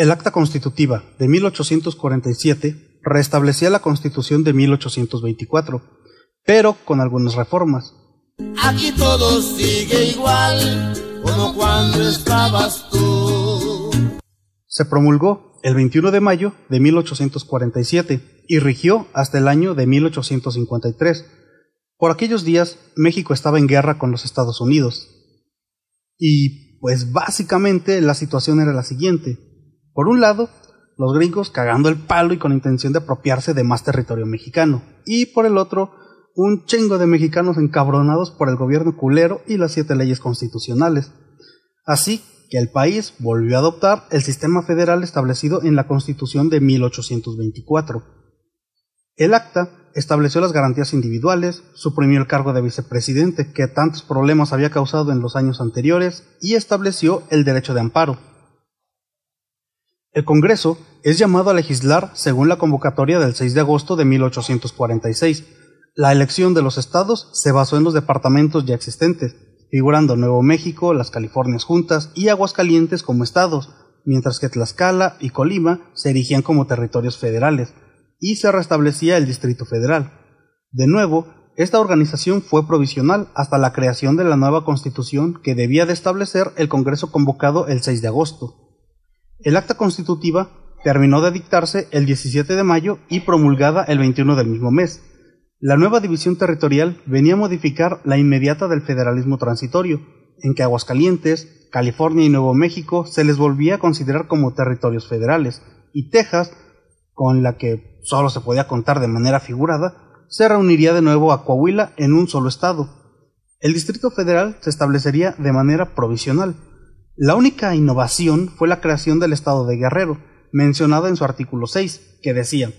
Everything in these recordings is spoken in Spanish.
El Acta Constitutiva de 1847 restablecía la Constitución de 1824, pero con algunas reformas. Aquí todo sigue igual cuando estabas tú. Se promulgó el 21 de mayo de 1847 y rigió hasta el año de 1853. Por aquellos días México estaba en guerra con los Estados Unidos. Y pues básicamente la situación era la siguiente. Por un lado, los gringos cagando el palo y con intención de apropiarse de más territorio mexicano. Y por el otro, un chingo de mexicanos encabronados por el gobierno culero y las siete leyes constitucionales. Así que el país volvió a adoptar el sistema federal establecido en la Constitución de 1824. El acta estableció las garantías individuales, suprimió el cargo de vicepresidente que tantos problemas había causado en los años anteriores y estableció el derecho de amparo el Congreso es llamado a legislar según la convocatoria del 6 de agosto de 1846. La elección de los estados se basó en los departamentos ya existentes, figurando Nuevo México, las Californias Juntas y Aguascalientes como estados, mientras que Tlaxcala y Colima se erigían como territorios federales, y se restablecía el Distrito Federal. De nuevo, esta organización fue provisional hasta la creación de la nueva constitución que debía de establecer el Congreso convocado el 6 de agosto. El acta constitutiva terminó de dictarse el 17 de mayo y promulgada el 21 del mismo mes. La nueva división territorial venía a modificar la inmediata del federalismo transitorio, en que Aguascalientes, California y Nuevo México se les volvía a considerar como territorios federales, y Texas, con la que solo se podía contar de manera figurada, se reuniría de nuevo a Coahuila en un solo estado. El Distrito Federal se establecería de manera provisional, la única innovación fue la creación del Estado de Guerrero, mencionado en su artículo 6, que decía,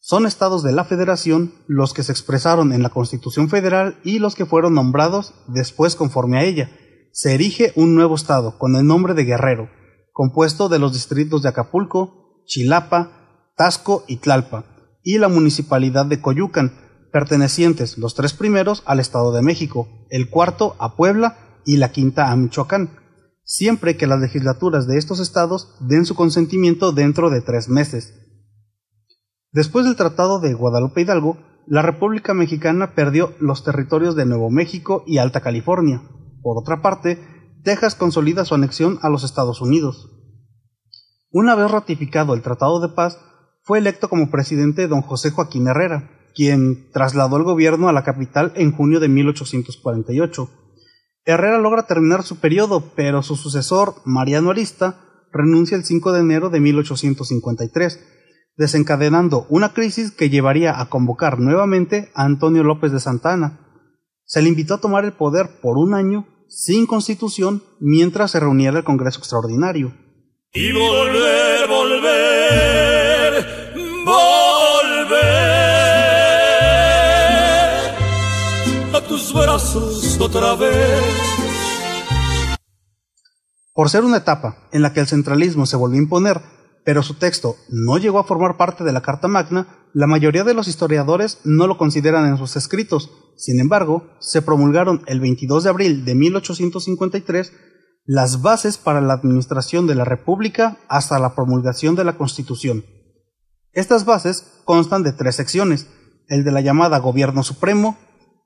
son estados de la Federación los que se expresaron en la Constitución Federal y los que fueron nombrados después conforme a ella. Se erige un nuevo estado con el nombre de Guerrero, compuesto de los distritos de Acapulco, Chilapa, Tasco y Tlalpa, y la municipalidad de Coyucan, pertenecientes los tres primeros al Estado de México, el cuarto a Puebla y la quinta a Michoacán siempre que las legislaturas de estos estados den su consentimiento dentro de tres meses. Después del Tratado de Guadalupe Hidalgo, la República Mexicana perdió los territorios de Nuevo México y Alta California. Por otra parte, Texas consolida su anexión a los Estados Unidos. Una vez ratificado el Tratado de Paz, fue electo como presidente don José Joaquín Herrera, quien trasladó el gobierno a la capital en junio de 1848. Herrera logra terminar su periodo, pero su sucesor, Mariano Arista, renuncia el 5 de enero de 1853, desencadenando una crisis que llevaría a convocar nuevamente a Antonio López de Santana. Se le invitó a tomar el poder por un año sin constitución mientras se reunía el Congreso Extraordinario. otra vez. Por ser una etapa en la que el centralismo se volvió a imponer, pero su texto no llegó a formar parte de la Carta Magna, la mayoría de los historiadores no lo consideran en sus escritos. Sin embargo, se promulgaron el 22 de abril de 1853 las bases para la administración de la República hasta la promulgación de la Constitución. Estas bases constan de tres secciones, el de la llamada Gobierno Supremo,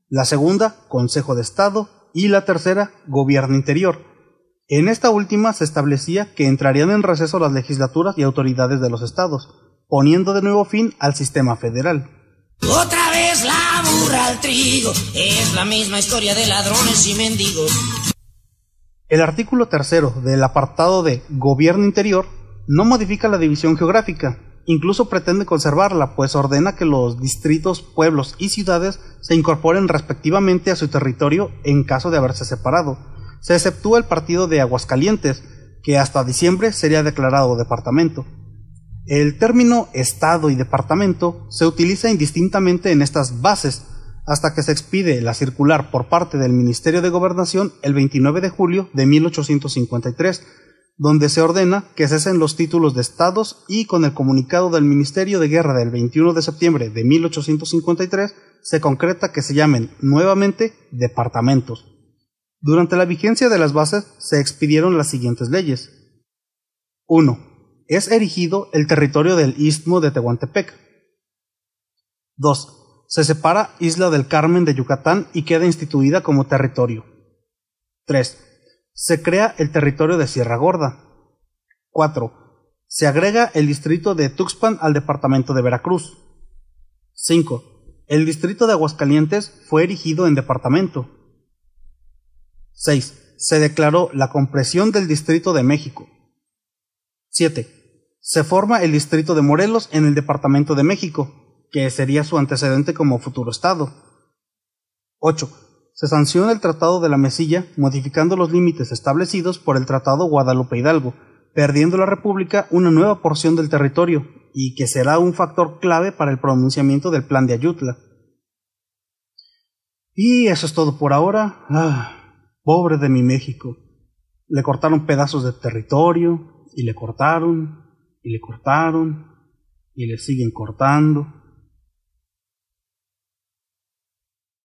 la segunda, Consejo de Estado, y la tercera, Gobierno Interior. En esta última se establecía que entrarían en receso las legislaturas y autoridades de los estados, poniendo de nuevo fin al sistema federal. Otra vez la burra al trigo, es la misma historia de ladrones y mendigos. El artículo tercero del apartado de Gobierno Interior no modifica la división geográfica, Incluso pretende conservarla, pues ordena que los distritos, pueblos y ciudades se incorporen respectivamente a su territorio en caso de haberse separado. Se exceptúa el partido de Aguascalientes, que hasta diciembre sería declarado departamento. El término Estado y departamento se utiliza indistintamente en estas bases, hasta que se expide la circular por parte del Ministerio de Gobernación el 29 de julio de 1853, donde se ordena que cesen los títulos de estados y con el comunicado del Ministerio de Guerra del 21 de septiembre de 1853 se concreta que se llamen nuevamente departamentos. Durante la vigencia de las bases se expidieron las siguientes leyes. 1. Es erigido el territorio del istmo de Tehuantepec. 2. Se separa Isla del Carmen de Yucatán y queda instituida como territorio. 3 se crea el territorio de Sierra Gorda. 4. Se agrega el distrito de Tuxpan al departamento de Veracruz. 5. El distrito de Aguascalientes fue erigido en departamento. 6. Se declaró la compresión del distrito de México. 7. Se forma el distrito de Morelos en el departamento de México, que sería su antecedente como futuro estado. 8 se sanciona el Tratado de la Mesilla, modificando los límites establecidos por el Tratado Guadalupe Hidalgo, perdiendo la República una nueva porción del territorio, y que será un factor clave para el pronunciamiento del plan de Ayutla. Y eso es todo por ahora. Ah, pobre de mi México. Le cortaron pedazos de territorio, y le cortaron, y le cortaron, y le siguen cortando.